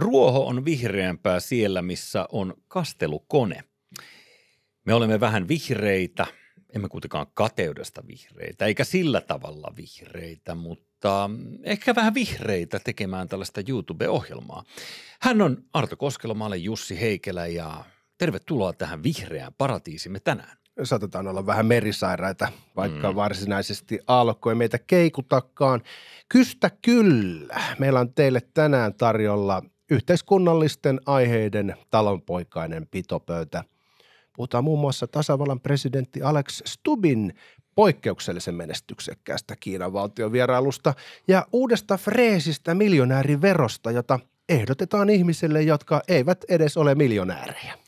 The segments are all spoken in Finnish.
Ruoho on vihreämpää siellä, missä on kastelukone. Me olemme vähän vihreitä, emme kuitenkaan kateudesta vihreitä, eikä sillä tavalla vihreitä, mutta ehkä vähän vihreitä tekemään tällaista YouTube-ohjelmaa. Hän on Arto Koskelo, mä olen Jussi Heikelä ja tervetuloa tähän vihreään paratiisimme tänään. Saatetaan olla vähän merisairaita, vaikka mm. varsinaisesti ei meitä keikutakaan. Kystä kyllä, meillä on teille tänään tarjolla yhteiskunnallisten aiheiden talonpoikainen pitopöytä. Puhutaan muun muassa tasavallan presidentti Alex Stubin poikkeuksellisen menestyksekkäästä Kiinan valtiovierailusta ja uudesta freesistä miljonääriverosta, jota ehdotetaan ihmisille, jotka eivät edes ole miljonäärejä.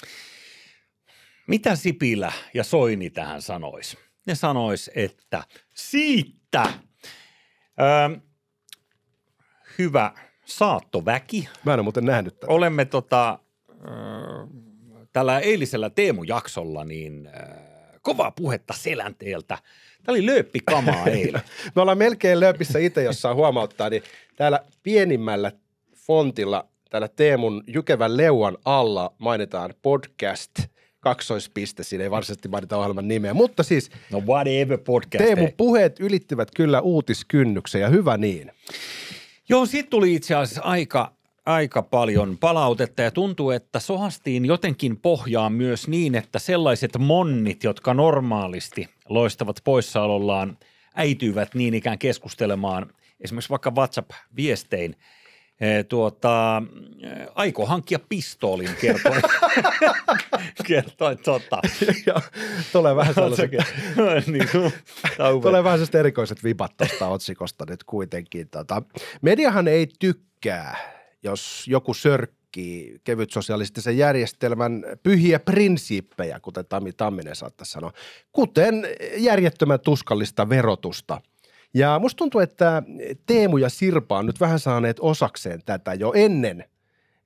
Mitä Sipilä ja Soini tähän sanois? Ne sanois, että siitä öö, hyvä saattoväki. Mä en ole muuten nähnyt tätä. Olemme tota, äh, tällä eilisellä Teemu-jaksolla niin äh, kovaa puhetta selänteeltä. Tämä oli lööppikamaa eilen. Me ollaan melkein lööpissä itse, jos saa huomauttaa, niin täällä pienimmällä fontilla täällä Teemun jykevän leuan alla mainitaan podcast – kaksoispiste, siinä ei varsinaisesti mainita ohjelman nimeä, mutta siis no whatever podcast, Teemu, puheet ylittivät kyllä uutiskynnyksen ja hyvä niin. Joo, siitä tuli itse asiassa aika, aika paljon palautetta ja tuntuu, että sohastiin jotenkin pohjaa myös niin, että sellaiset monnit, jotka normaalisti loistavat poissaolollaan, äityivät niin ikään keskustelemaan esimerkiksi vaikka WhatsApp-viestein – Eh, tuota, eh, aikoo hankkia pistoolin, kertoi, kertoi totta. tulee vähän sellaisen. Niin tulee vähän sellaiset erikoiset vibat tuosta otsikosta nyt kuitenkin. Tota, mediahan ei tykkää, jos joku sörkkii kevyt sosialistisen järjestelmän pyhiä prinsiippejä, kuten Tami Tamminen saattaisi sanoa, kuten järjettömän tuskallista verotusta – ja musta tuntuu, että Teemu ja Sirpa on nyt vähän saaneet osakseen tätä jo ennen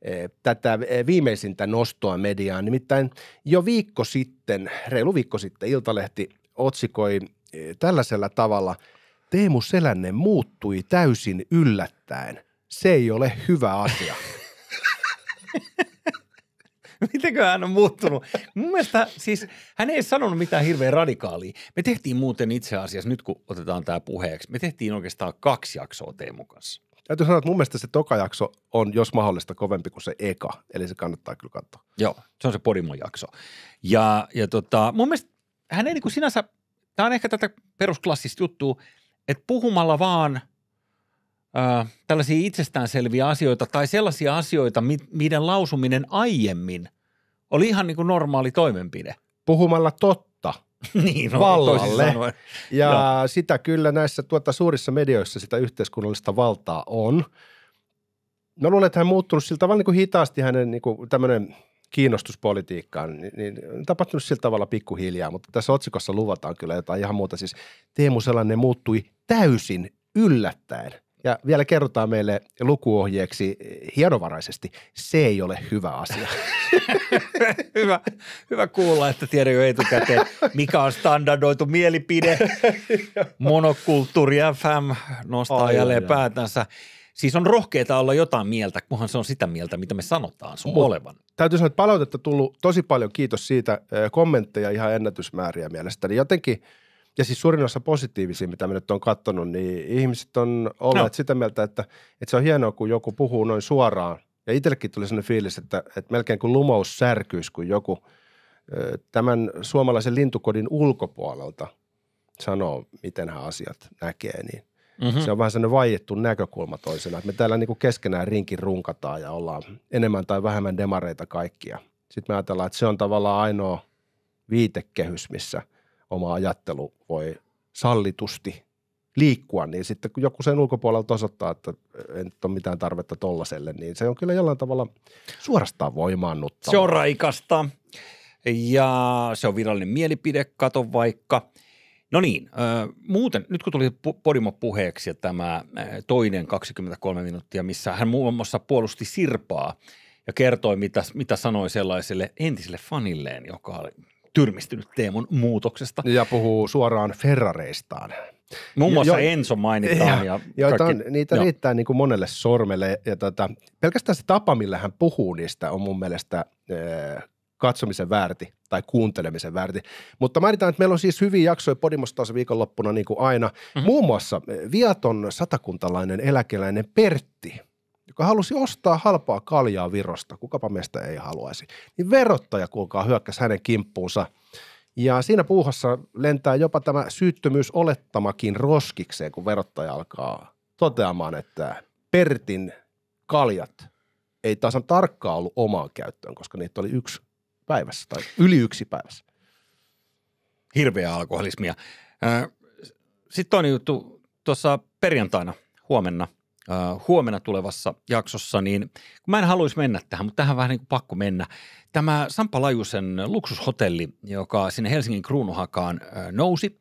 eh, tätä eh, viimeisintä nostoa mediaan. Nimittäin jo viikko sitten, reilu viikko sitten, Iltalehti otsikoi eh, tällaisella tavalla – Teemu Selänne muuttui täysin yllättäen. Se ei ole hyvä asia. Mitenkö hän on muuttunut? Mun mielestä siis hän ei sanonut mitään hirveän radikaalia. Me tehtiin muuten itse asiassa, nyt kun otetaan tämä puheeksi, me tehtiin oikeastaan kaksi jaksoa Teemu kanssa. Täytyy sanoa, että mun mielestä se toka jakso on, jos mahdollista, kovempi kuin se eka. Eli se kannattaa kyllä katsoa. Joo, se on se Podimon jakso. Ja, ja tota, mun mielestä hän ei niin kuin sinänsä, tämä on ehkä tätä perusklassista juttua, että puhumalla vaan – tällaisia itsestäänselviä asioita tai sellaisia asioita, miten lausuminen aiemmin oli ihan niin kuin normaali toimenpide. Puhumalla totta niin, no, vallalle. Ja no. sitä kyllä näissä tuota, suurissa medioissa sitä yhteiskunnallista valtaa on. Mä no, luulen, että hän muuttunut sillä tavalla niin kuin hitaasti hänen niin tämmöinen kiinnostuspolitiikkaan, niin, niin tapahtunut sillä tavalla pikkuhiljaa, mutta tässä otsikossa luvataan kyllä jotain ihan muuta. Siis Teemu Selanne muuttui täysin yllättäen – ja vielä kerrotaan meille lukuohjeeksi eh, hienovaraisesti, se ei ole hyvä asia. hyvä, hyvä kuulla, että tiedän jo etukäteen, mikä on standardoitu mielipide. Monokulttuuri FM nostaa Aivan, jälleen joo. päätänsä. Siis on rohkeita olla jotain mieltä, kunhan se on sitä mieltä, mitä me sanotaan sun olevan. Täytyy sanoa, että palautetta tullut tosi paljon. Kiitos siitä. Eh, kommentteja ihan ennätysmääriä mielestäni. Jotenkin – ja siis suurin osa positiivisia, mitä me nyt on katsonut, niin ihmiset on olleet no. sitä mieltä, että, että se on hienoa, kun joku puhuu noin suoraan. Ja itsellekin tuli sellainen fiilis, että, että melkein kuin lumous särkyisi, kun joku tämän suomalaisen lintukodin ulkopuolelta sanoo, miten hän asiat näkee, niin mm-hmm. se on vähän sellainen vaiettu näkökulma toisena. Että me täällä niin kuin keskenään rinkin runkataan ja ollaan enemmän tai vähemmän demareita kaikkia. Sitten me ajatellaan, että se on tavallaan ainoa viitekehys, missä – oma ajattelu voi sallitusti liikkua, niin sitten kun joku sen ulkopuolelta osoittaa, että ei nyt ole mitään tarvetta tollaselle, niin se on kyllä jollain tavalla suorastaan voimaannuttavaa. Se on raikasta ja se on virallinen mielipide, kato vaikka. No niin, äh, muuten nyt kun tuli Podimo puheeksi ja tämä toinen 23 minuuttia, missä hän muun muassa puolusti Sirpaa ja kertoi, mitä, mitä sanoi sellaiselle entiselle fanilleen, joka oli tyrmistynyt Teemun muutoksesta. Ja puhuu suoraan Ferrareistaan. Muun muassa jo, Enso mainitaan. Ja, ja kaikki, on, niitä jo. riittää niin kuin monelle sormelle. Ja tota, pelkästään se tapa, millä hän puhuu niistä, on mun mielestä katsomisen väärti tai kuuntelemisen väärti. Mutta mainitaan, että meillä on siis hyviä jaksoja Podimosta taas viikonloppuna niin kuin aina. Mm-hmm. Muun muassa viaton satakuntalainen eläkeläinen Pertti – joka halusi ostaa halpaa kaljaa Virosta, kukapa meistä ei haluaisi, niin verottaja kuulkaa hyökkäsi hänen kimppuunsa. Ja siinä puuhassa lentää jopa tämä syyttömyys olettamakin roskikseen, kun verottaja alkaa toteamaan, että Pertin kaljat ei tasan tarkkaan ollut omaan käyttöön, koska niitä oli yksi päivässä tai yli yksi päivässä. Hirveä alkoholismia. Sitten toinen juttu, tuossa perjantaina, huomenna, Äh, huomenna tulevassa jaksossa, niin mä en haluaisi mennä tähän, mutta tähän vähän niin kuin pakko mennä. Tämä Sampa Lajusen luksushotelli, joka sinne Helsingin kruunuhakaan äh, nousi,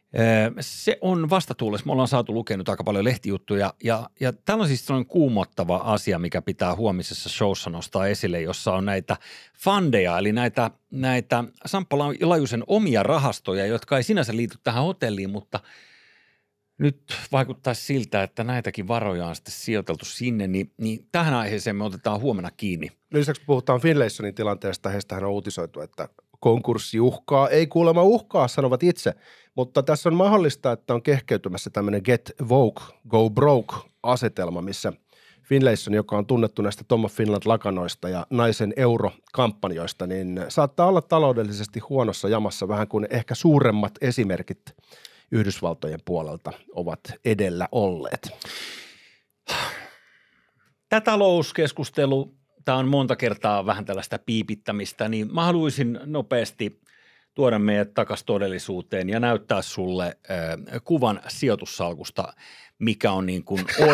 äh, se on vastatuulessa. Me ollaan saatu lukea nyt aika paljon lehtijuttuja ja, ja tämä on siis sellainen kuumottava asia, mikä pitää huomisessa showssa nostaa esille, jossa on näitä fandeja, eli näitä, näitä Sampa Lajusen omia rahastoja, jotka ei sinänsä liity tähän hotelliin, mutta – nyt vaikuttaa siltä, että näitäkin varoja on sitten sijoiteltu sinne, niin, niin tähän aiheeseen me otetaan huomenna kiinni. Lisäksi kun puhutaan Finlaysonin tilanteesta, heistähän on uutisoitu, että konkurssi uhkaa, ei kuulemma uhkaa, sanovat itse, mutta tässä on mahdollista, että on kehkeytymässä tämmöinen get woke, go broke asetelma, missä Finlayson, joka on tunnettu näistä Tom Finland-lakanoista ja naisen eurokampanjoista, niin saattaa olla taloudellisesti huonossa jamassa vähän kuin ehkä suuremmat esimerkit – Yhdysvaltojen puolelta ovat edellä olleet? Tämä talouskeskustelu, tämä on monta kertaa vähän tällaista piipittämistä, niin mä haluaisin nopeasti tuoda meidät takaisin todellisuuteen ja näyttää sulle äh, kuvan sijoitussalkusta, mikä on niin kuin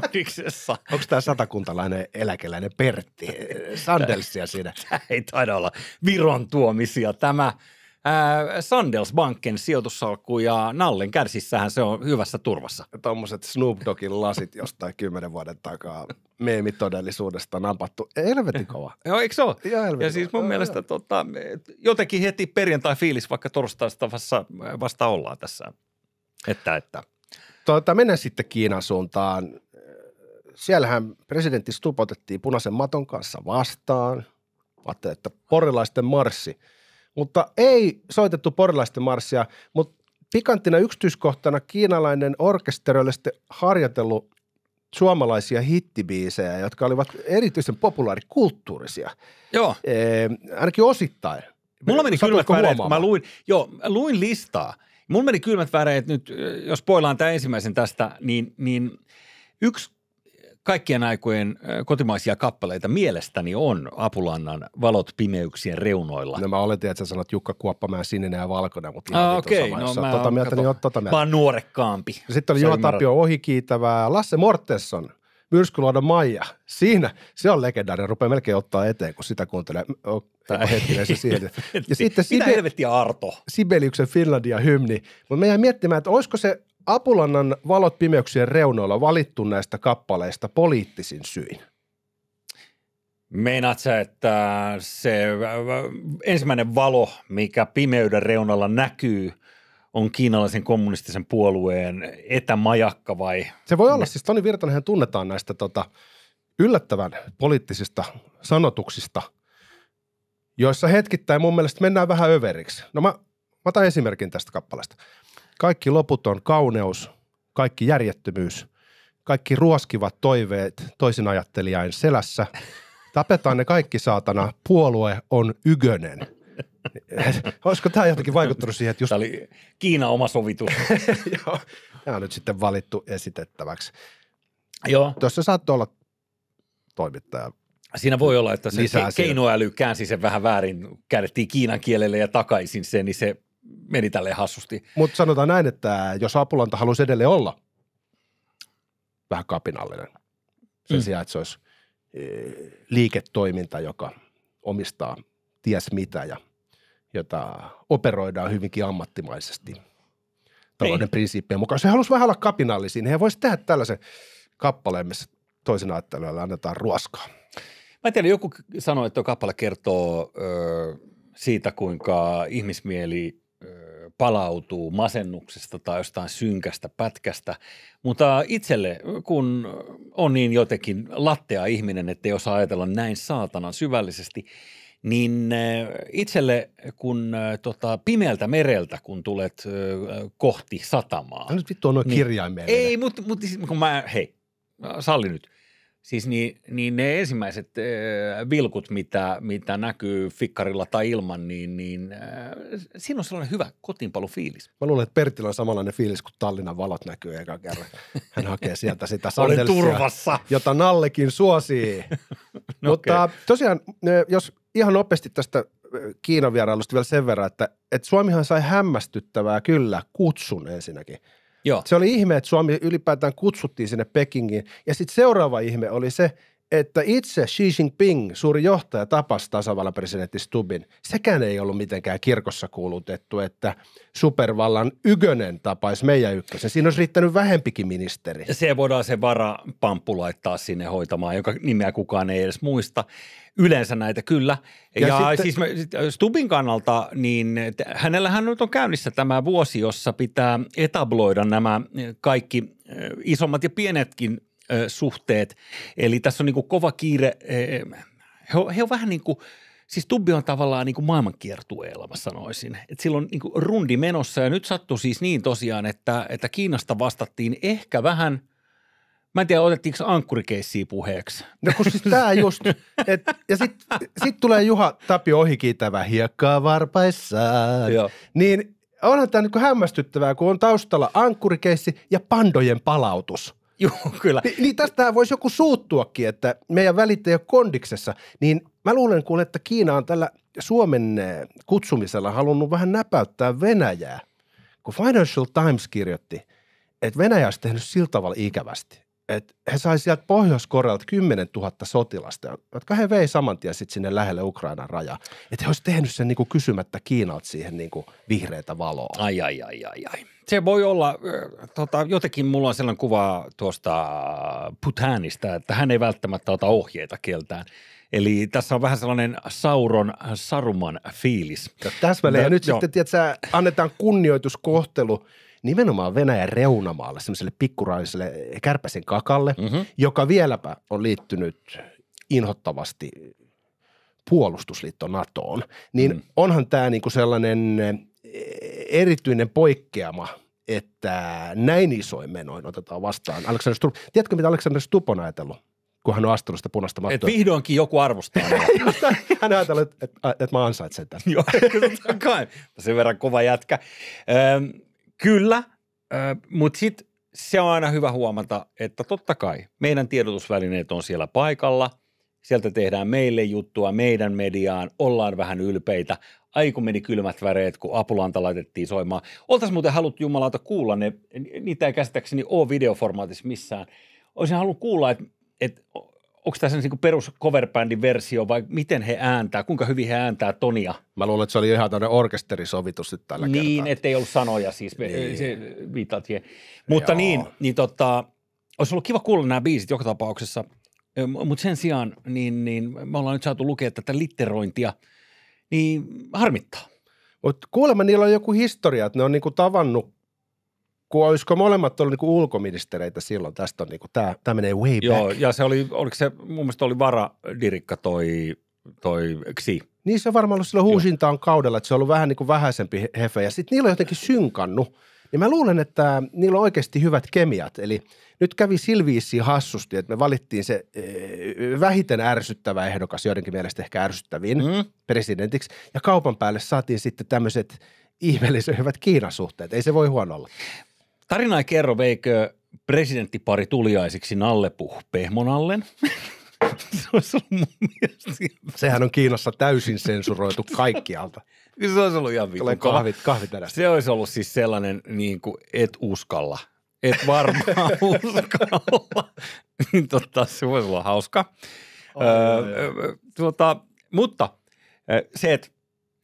oikeassa Onko tämä satakuntalainen eläkeläinen Pertti Sandelsia siinä? Tämä ei taida olla Viron tuomisia. Tämä äh, Sandelsbanken sijoitussalkku ja Nallen kärsissähän se on hyvässä turvassa. Tuommoiset Snoop Doggin lasit jostain kymmenen vuoden takaa meemitodellisuudesta napattu. Helvetin kova. Joo, eikö se ole? Ja, ja siis mun joo, mielestä joo. Tota, jotenkin heti perjantai-fiilis, vaikka torstaista vasta, vasta ollaan tässä. Että, että. Tuota, mennään sitten Kiinan suuntaan. Siellähän presidentti Stubb otettiin punaisen maton kanssa vastaan. Ajattelin, että porilaisten marssi – mutta ei soitettu porilaisten marssia, mutta pikanttina yksityiskohtana kiinalainen orkesteri oli sitten harjoitellut suomalaisia hittibiisejä, jotka olivat erityisen populaarikulttuurisia. Joo. Ee, ainakin osittain. Mulla meni kylmät väreet, mä luin, joo, luin listaa. Mulla meni kylmät väreet nyt, jos poilaan tämä ensimmäisen tästä, niin, niin yksi kaikkien aikojen kotimaisia kappaleita mielestäni on Apulannan Valot pimeyksien reunoilla. No mä oletin, että sä sanot Jukka Kuoppamäen sininen ja valkoinen, mutta ah, okei, okay. no, mä tota mieltä, niin tota mieltä. Mä nuorekkaampi. Sitten oli Juha Tapio Ohikiitävää, Lasse Mortesson, Myrskyluodon Maija. Siinä, se on legendaarinen, rupeaa melkein ottaa eteen, kun sitä kuuntelee. Tämä hetkinen, se siihen. Ja sitten Mitä Sibe- helvettiä Arto? Sibeliuksen Finlandia-hymni. Mutta me jäin miettimään, että olisiko se Apulannan valot pimeyksien reunoilla valittu näistä kappaleista poliittisin syin? Meinaat sä, että se ensimmäinen valo, mikä pimeyden reunalla näkyy, on kiinalaisen kommunistisen puolueen etämajakka vai? Se voi olla, siis Toni Virtanenhan tunnetaan näistä tota, yllättävän poliittisista sanotuksista, joissa hetkittäin mun mielestä mennään vähän överiksi. No mä, mä otan esimerkin tästä kappaleesta. Kaikki loputon kauneus, kaikki järjettömyys, kaikki ruoskivat toiveet ajattelijain selässä. Tapetaan ne kaikki saatana, puolue on ygönen. Olisiko tämä jotenkin vaikuttanut siihen, että just... Tämä oli Kiina oma sovitus. Joo, tämä on nyt sitten valittu esitettäväksi. Joo. Tuossa saattoi olla toimittaja. Siinä voi olla, että se ke- keinoäly käänsi sen vähän väärin, käännettiin kiinan kielelle ja takaisin sen, niin se meni tälleen hassusti. Mutta sanotaan näin, että jos Apulanta halusi edelleen olla vähän kapinallinen sen mm. sijaan, että se olisi eh, liiketoiminta, joka omistaa ties mitä ja jota operoidaan hyvinkin ammattimaisesti talouden niin. prinsiippien mukaan. Se halusi vähän olla kapinallisiin. He voisivat tehdä tällaisen kappaleen, missä toisen ajattelijoille annetaan ruoskaa. Mä en tiedä, joku sanoi, että tuo kappale kertoo ö, siitä, kuinka ihmismieli palautuu masennuksesta tai jostain synkästä pätkästä. Mutta itselle, kun on niin jotenkin lattea ihminen, että ei osaa ajatella näin saatanan syvällisesti, niin itselle, kun tota, pimeältä mereltä, kun tulet kohti satamaa. Tämä nyt vittu on noin niin, Ei, mutta mut, siis, kun mä, hei, salli nyt – Siis niin, niin ne ensimmäiset äh, vilkut, mitä, mitä näkyy fikkarilla tai ilman, niin, niin äh, siinä on sellainen hyvä kotiinpalufiilis. Mä luulen, että Pertillä on samanlainen fiilis, kun Tallinnan valot näkyy eka kerran. Hän hakee sieltä sitä turvassa. jota Nallekin suosii. no Mutta okay. tosiaan, jos ihan nopeasti tästä äh, Kiinan vierailusta vielä sen verran, että, että Suomihan sai hämmästyttävää kyllä kutsun ensinnäkin – Joo. Se oli ihme, että Suomi ylipäätään kutsuttiin sinne Pekingiin. Ja sitten seuraava ihme oli se, että itse Xi Jinping, suuri johtaja, tapasi tasavallan presidentti Stubin. Sekään ei ollut mitenkään kirkossa kuulutettu, että supervallan ykönen tapaisi meidän ykkösen. Siinä olisi riittänyt vähempikin ministeri. Se voidaan se varapamppu laittaa sinne hoitamaan, joka nimeä kukaan ei edes muista. Yleensä näitä kyllä. Ja, ja sitten, siis äh, Stubin kannalta, niin hänellähän nyt on käynnissä tämä vuosi, jossa pitää etabloida nämä kaikki äh, isommat ja pienetkin – suhteet. Eli tässä on niin kuin kova kiire. E, he on, he on vähän niin kuin – siis Tubbi on tavallaan niin kuin maailmankiertueella, mä sanoisin. Et sillä on niin kuin rundi menossa ja nyt sattui siis niin tosiaan, että, että Kiinasta vastattiin ehkä vähän – Mä en tiedä, otettiinko ankkurikeissiä puheeksi. No kun siis tää just, et, ja sit, sit tulee Juha Tapio ohikiitävä hiekkaa varpaissaan. Joo. Niin onhan tämä nyt hämmästyttävää, kun on taustalla ankkurikeissi ja pandojen palautus. Joo, kyllä. Ni, niin tästä voisi joku suuttuakin, että meidän ole kondiksessa, niin mä luulen kuule, että Kiina on tällä Suomen eh, kutsumisella halunnut vähän näpäyttää Venäjää. Kun Financial Times kirjoitti, että Venäjä olisi tehnyt sillä tavalla ikävästi, että he sai sieltä Pohjois-Korealta 10 000 sotilasta, jotka he vei saman tien sitten sinne lähelle Ukrainan rajaa. Että he olisi tehnyt sen niin kuin kysymättä Kiinalta siihen niin kuin vihreitä valoa. Ai, ai, ai, ai, ai. Se voi olla, tota, jotenkin mulla on sellainen kuva tuosta Putanista, että hän ei välttämättä ota ohjeita keltään. Eli tässä on vähän sellainen Sauron äh, Saruman fiilis. Tässä täsmälleen. Ja nyt jo. sitten, tiedätkö, annetaan kunnioituskohtelu nimenomaan Venäjän reunamaalle, semmoiselle pikkuraiselle kärpäsen kakalle, mm-hmm. joka vieläpä on liittynyt inhottavasti puolustusliitto NATOon. Niin mm. onhan tämä niinku sellainen erityinen poikkeama, että näin isoin menoin otetaan vastaan. Alexander Stup, tiedätkö, mitä Alexander Stup on ajatellut? kun hän on astunut sitä punaista mattoa. Että vihdoinkin joku arvostaa. hän ajatellut, että, että, että mä ansaitsen tämän. Joo, kai. Sen verran kova jätkä. Öm, kyllä, mutta sitten se on aina hyvä huomata, että totta kai meidän tiedotusvälineet on siellä paikalla. Sieltä tehdään meille juttua, meidän mediaan, ollaan vähän ylpeitä, aiku meni kylmät väreet, kun Apulanta laitettiin soimaan. Oltaisiin muuten haluttu jumalauta kuulla ne, niitä ei käsittääkseni ole videoformaatissa missään. Olisin halunnut kuulla, että, et, onko tässä niinku perus cover versio vai miten he ääntää, kuinka hyvin he ääntää Tonia? Mä luulen, että se oli ihan tämmöinen orkesterisovitus sitten tällä niin, kertaa. Niin, ettei ollut sanoja siis, niin. se viitat siihen. Mutta Joo. niin, niin tota, olisi ollut kiva kuulla nämä biisit joka tapauksessa, mutta sen sijaan niin, niin me ollaan nyt saatu lukea tätä litterointia – niin harmittaa. Mutta kuulemma niillä on joku historia, että ne on niinku tavannut, kun olisiko molemmat ollut niinku ulkoministereitä silloin. Tästä on niinku, tämä menee way back. Joo, ja se oli, oliko se, mun mielestä oli varadirikka toi, toi Xi. Niin se on varmaan ollut silloin huusintaan kaudella, että se on ollut vähän niinku vähäisempi hefe. Ja sitten niillä on jotenkin synkannut – ja mä luulen, että niillä on oikeasti hyvät kemiat. Eli nyt kävi silviissi hassusti, että me valittiin se eh, vähiten ärsyttävä ehdokas, joidenkin mielestä ehkä ärsyttävin mm. presidentiksi. Ja kaupan päälle saatiin sitten tämmöiset ihmeellisen hyvät Kiinan suhteet. Ei se voi huono olla. Tarina ei kerro, veikö presidenttipari tuliaisiksi Nallepuh Pehmonallen. Se Sehän on Kiinassa täysin sensuroitu kaikkialta. Niin se olisi ollut ihan vittu. kahvit, kahvit Se olisi ollut siis sellainen, niin kuin, et uskalla. Et varmaan uskalla. niin totta, se voisi olla hauska. Oh, öö, tuota, mutta se, että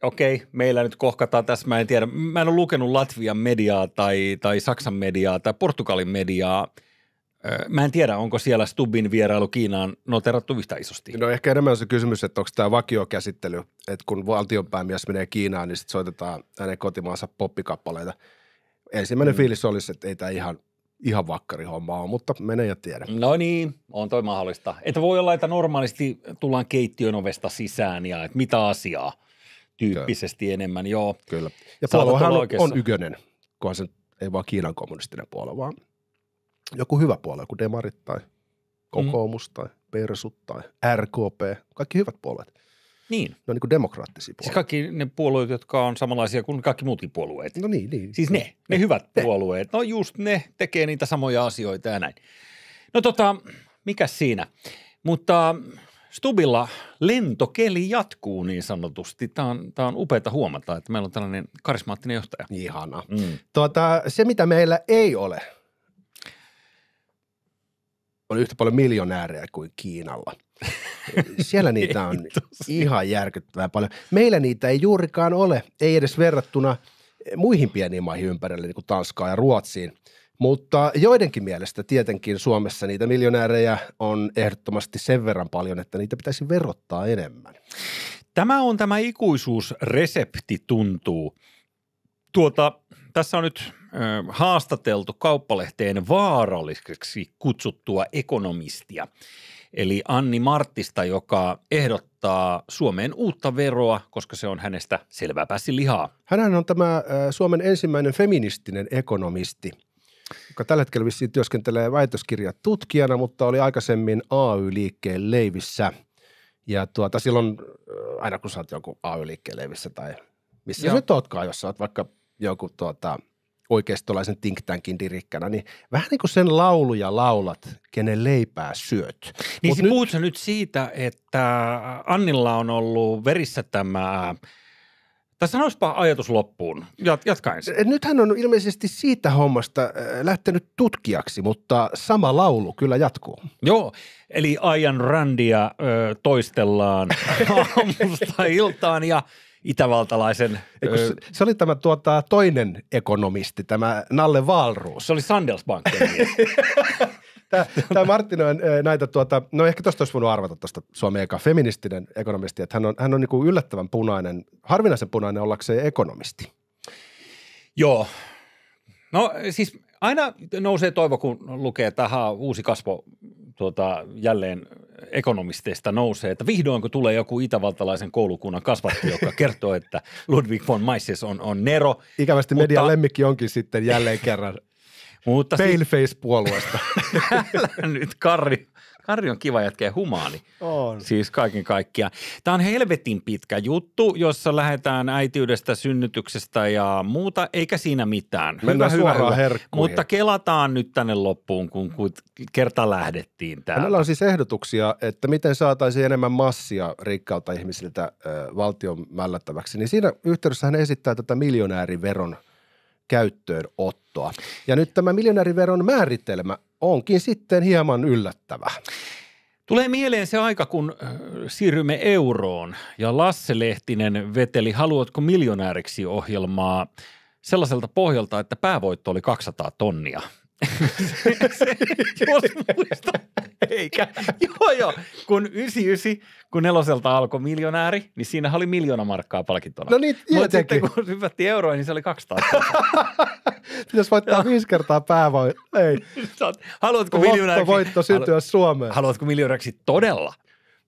okei, meillä nyt kohkataan tässä, mä en tiedä, mä en ole lukenut Latvian mediaa tai, tai Saksan mediaa tai Portugalin mediaa – Mä en tiedä, onko siellä Stubbin vierailu Kiinaan noterattu yhtä isosti. No ehkä enemmän se kysymys, että onko tämä vakiokäsittely, että kun valtionpäämies menee Kiinaan, niin sitten soitetaan hänen kotimaansa poppikappaleita. Ensimmäinen mm. fiilis olisi, että ei tämä ihan, ihan homma ole, mutta mene ja tiedä. No niin, on toi mahdollista. Että voi olla, että normaalisti tullaan keittiön ovesta sisään ja että mitä asiaa tyyppisesti Kyllä. enemmän, joo. Kyllä. Ja puoluehan on, on ykönen, kunhan se ei vaan Kiinan kommunistinen puolue, vaan – joku hyvä puolue, joku demarit tai kokoomus mm. tai persut tai RKP, kaikki hyvät puolueet. Niin. Ne on niin kuin demokraattisia siis puolueita. Siis kaikki ne puolueet, jotka on samanlaisia kuin kaikki muutkin puolueet. No niin, niin. Siis ne, ne, ne hyvät ne. puolueet. No just ne tekee niitä samoja asioita ja näin. No tota, mikä siinä? Mutta Stubilla lentokeli jatkuu niin sanotusti. Tämä on, tämä on upeaa huomata, että meillä on tällainen karismaattinen johtaja. Ihanaa. Mm. Tuota, se, mitä meillä ei ole – on yhtä paljon miljonäärejä kuin Kiinalla. Siellä niitä on ihan järkyttävää paljon. Meillä niitä ei juurikaan ole, ei edes verrattuna muihin pieniin maihin ympärille, niin kuin Tanskaan ja Ruotsiin. Mutta joidenkin mielestä tietenkin Suomessa niitä miljonäärejä on ehdottomasti sen verran paljon, että niitä pitäisi verottaa enemmän. Tämä on tämä ikuisuusresepti tuntuu. Tuota, tässä on nyt haastateltu kauppalehteen vaaralliseksi kutsuttua ekonomistia, eli Anni Marttista, joka ehdottaa Suomeen uutta veroa, koska se on hänestä selväpäsi lihaa. Hänhän on tämä Suomen ensimmäinen feministinen ekonomisti – joka tällä hetkellä vissiin työskentelee väitöskirjatutkijana, mutta oli aikaisemmin AY-liikkeen leivissä. Ja tuota, silloin aina kun sä oot jonkun AY-liikkeen leivissä tai missä sä nyt ootkaan, jos sä oot vaikka joku tuota, oikeistolaisen think tankin dirikkänä, niin vähän niin kuin sen lauluja laulat, kenen leipää syöt. Niin siis nyt... puhutko nyt siitä, että Annilla on ollut verissä tämä tai sanoispa ajatus loppuun. Jat, jatka ensin. Eh, nyt hän on ilmeisesti siitä hommasta eh, lähtenyt tutkijaksi, mutta sama laulu kyllä jatkuu. Joo, eli Ajan Randia ö, toistellaan aamusta iltaan ja – itävaltalaisen... Eikö, ö... se oli tämä tuota, toinen ekonomisti, tämä Nalle Valruus. Se oli Sandelsbanken Tämä, tämä Martin on näitä tuota, no ehkä tuosta olisi voinut arvata tuosta Suomen eka feministinen ekonomisti, että hän on, hän on niin kuin yllättävän punainen, harvinaisen punainen ollakseen ekonomisti. Joo. No siis aina nousee toivo, kun lukee tähän uusi kasvo tuota, jälleen ekonomisteista nousee, että vihdoin kun tulee joku itävaltalaisen koulukunnan kasvatti, joka kertoo, että Ludwig von Mises on, on Nero. Ikävästi median lemmikki onkin sitten jälleen kerran mutta Paleface-puolueesta. nyt, Karri. Karri on kiva jätkä humaani. On. Siis kaiken kaikkiaan. Tämä on helvetin pitkä juttu, jossa lähdetään äitiydestä, synnytyksestä ja muuta, eikä siinä mitään. Mennään hyvä, suoraan hyvä. Mutta kelataan nyt tänne loppuun, kun kerta lähdettiin täällä. Meillä on siis ehdotuksia, että miten saataisiin enemmän massia rikkautta ihmisiltä ö, valtion mällättäväksi. Niin siinä yhteydessä hän esittää tätä miljonääriveron – käyttöönottoa. Ja nyt tämä miljonääriveron määritelmä onkin sitten hieman yllättävä. Tulee mieleen se aika, kun äh, siirrymme euroon ja Lasse Lehtinen veteli Haluatko miljonääriksi ohjelmaa sellaiselta pohjalta, että päävoitto oli 200 tonnia. Jos muista. Eikä. Joo, joo. Kun 99, kun neloselta alkoi miljonääri, niin siinä oli miljoona markkaa palkintona. No niin, Mutta sitten kun hypättiin euroa, niin se oli 200. Pitäisi voittaa viisi kertaa päävoi. Ei. Haluatko miljonääri? voitto syntyä Halu... Suomeen. Haluatko miljonääräksi todella?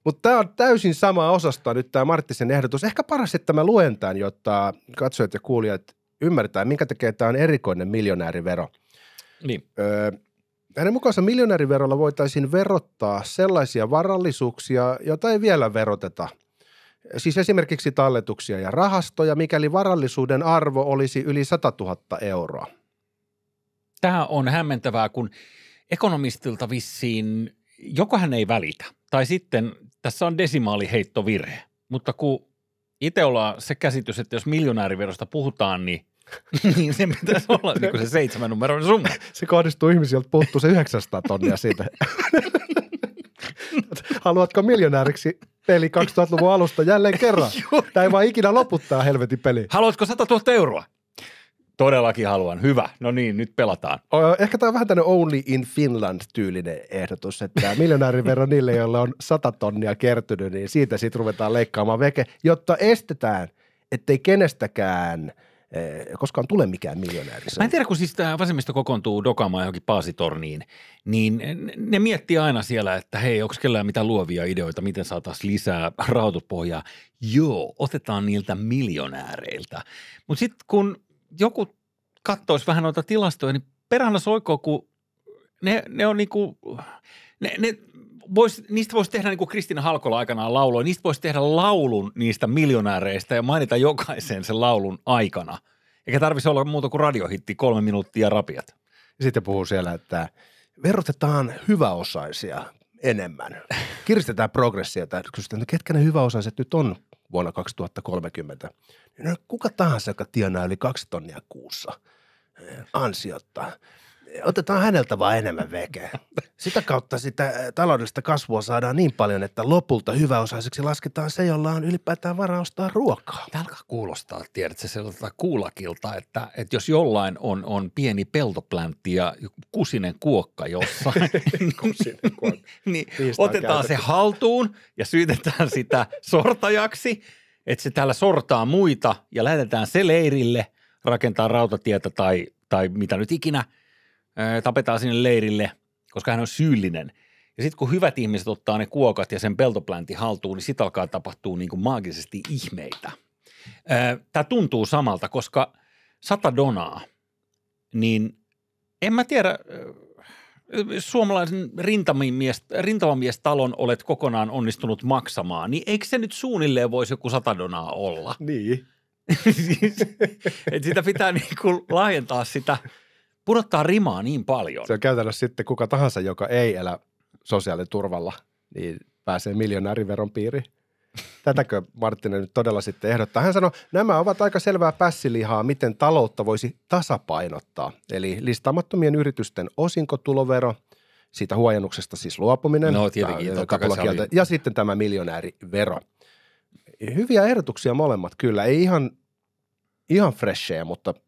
Mutta tämä on täysin sama osasta nyt tämä Marttisen ehdotus. Ehkä paras, että mä luen tämän, jotta katsojat ja kuulijat ymmärtää, minkä takia tämä on erikoinen miljonäärivero – niin. Öö, hänen mukaansa miljonääriverolla voitaisiin verottaa sellaisia varallisuuksia, joita ei vielä veroteta. Siis esimerkiksi talletuksia ja rahastoja, mikäli varallisuuden arvo olisi yli 100 000 euroa. Tämä on hämmentävää, kun ekonomistilta vissiin joko hän ei välitä, tai sitten tässä on desimaaliheittovirhe. Mutta kun itse ollaan se käsitys, että jos miljonääriverosta puhutaan, niin niin se pitäisi olla niin kuin se seitsemän on summa. se kohdistuu ihmisiltä, puuttuu se 900 tonnia siitä. Haluatko miljonääriksi peli 2000-luvun alusta jälleen kerran? Tämä ei vaan ikinä loputtaa helvetin peli. Haluatko 100 000 euroa? Todellakin haluan. Hyvä. No niin, nyt pelataan. Ehkä tämä on vähän tämmöinen Only in Finland-tyylinen ehdotus, että miljonäärin verran niille, joilla on sata tonnia kertynyt, niin siitä sitten ruvetaan leikkaamaan veke, jotta estetään, ettei kenestäkään – Eh, koskaan tule mikään miljonääri. Mä en tiedä, kun siis tämä vasemmisto kokoontuu dokaamaan johonkin paasitorniin, niin ne miettii aina siellä, että hei, onko kellään mitään luovia ideoita, miten saataisiin lisää rahoituspohjaa. Joo, otetaan niiltä miljonääreiltä. Mutta sitten kun joku katsoisi vähän noita tilastoja, niin perhana soikoo, kun ne, ne on niinku, ne, ne vois, niistä voisi tehdä, niin kuin Kristina Halkola aikanaan lauloi, niistä voisi tehdä laulun niistä miljonääreistä ja mainita jokaisen sen laulun aikana. Eikä tarvitsisi olla muuta kuin radiohitti, kolme minuuttia rapiat. Sitten puhuu siellä, että verotetaan hyväosaisia enemmän. Kiristetään progressiota. Kysytään, ketkä ne hyväosaiset nyt on vuonna 2030. No, kuka tahansa, joka tienaa yli kaksi tonnia kuussa eh, ansiotta otetaan häneltä vaan enemmän vekeä. Sitä kautta sitä äh, taloudellista kasvua saadaan niin paljon, että lopulta hyväosaiseksi lasketaan se, jolla on ylipäätään varaa ostaa ruokaa. Tämä alkaa kuulostaa, tiedätkö, sellaista kuulakilta, että, että jos jollain on, on pieni peltopläntti ja kusinen kuokka jossain, kusinen kuokka. niin Niistä otetaan se haltuun ja syytetään sitä sortajaksi, että se täällä sortaa muita ja lähetetään se leirille rakentaa rautatietä tai, tai mitä nyt ikinä – tapetaan sinne leirille, koska hän on syyllinen. Ja sitten kun hyvät ihmiset ottaa ne kuokat ja sen peltoplänti haltuun, niin sitten alkaa tapahtua niin kuin maagisesti ihmeitä. Tämä tuntuu samalta, koska sata donaa, niin en mä tiedä, suomalaisen rintamamiestalon olet kokonaan onnistunut maksamaan, niin eikö se nyt suunnilleen voisi joku sata donaa olla? Niin. Siis, et sitä pitää niin kuin laajentaa sitä – pudottaa rimaa niin paljon. Se on käytännössä sitten kuka tahansa, joka ei elä sosiaaliturvalla, niin pääsee miljonääriveron piiriin. Tätäkö Marttinen nyt todella sitten ehdottaa? Hän sanoi, nämä ovat aika selvää pässilihaa, miten taloutta voisi tasapainottaa. Eli listaamattomien yritysten osinkotulovero, siitä huojennuksesta siis luopuminen. No tietenkin, tämä, oli... Ja sitten tämä miljonäärivero. Hyviä ehdotuksia molemmat kyllä, ei ihan, ihan freshejä, mutta –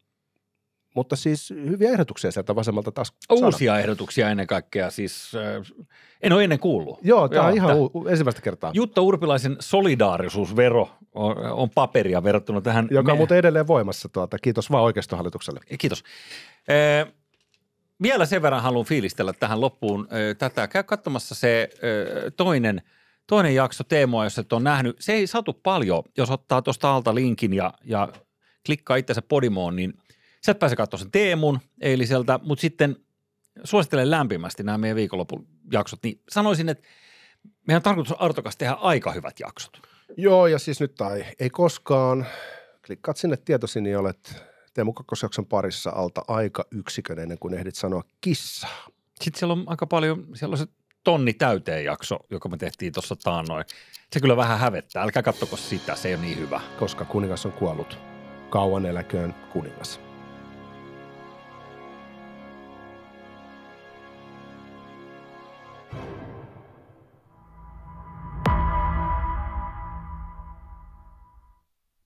mutta siis hyviä ehdotuksia sieltä vasemmalta taas. Uusia saada. ehdotuksia ennen kaikkea, siis äh, en ole ennen kuullut. Joo, tämä on ihan tämän. u- ensimmäistä kertaa. Jutta Urpilaisen solidaarisuusvero on, on paperia verrattuna tähän. Joka on me- muuten edelleen voimassa, tuota. kiitos vaan oikeistohallitukselle. Kiitos. E- vielä sen verran haluan fiilistellä tähän loppuun äh, tätä. Käy katsomassa se äh, toinen – toinen jakso teemoa, jos et ole nähnyt. Se ei satu paljon, jos ottaa tuosta alta linkin ja, ja klikkaa itsensä Podimoon, niin – et pääse katsomaan sen Teemun eiliseltä, mutta sitten suosittelen lämpimästi nämä meidän viikonlopun jaksot, niin sanoisin, että meidän on tarkoitus Artokas tehdä aika hyvät jaksot. Joo, ja siis nyt tai ei koskaan. Klikkaat sinne tietosi, niin olet Teemu Kakkosjakson parissa alta aika yksikön ennen kuin ehdit sanoa kissa. Sitten siellä on aika paljon, siellä on se tonni täyteen jakso, joka me tehtiin tuossa taannoin. Se kyllä vähän hävettää, älkää kattoko sitä, se ei ole niin hyvä. Koska kuningas on kuollut, kauan eläköön kuningas.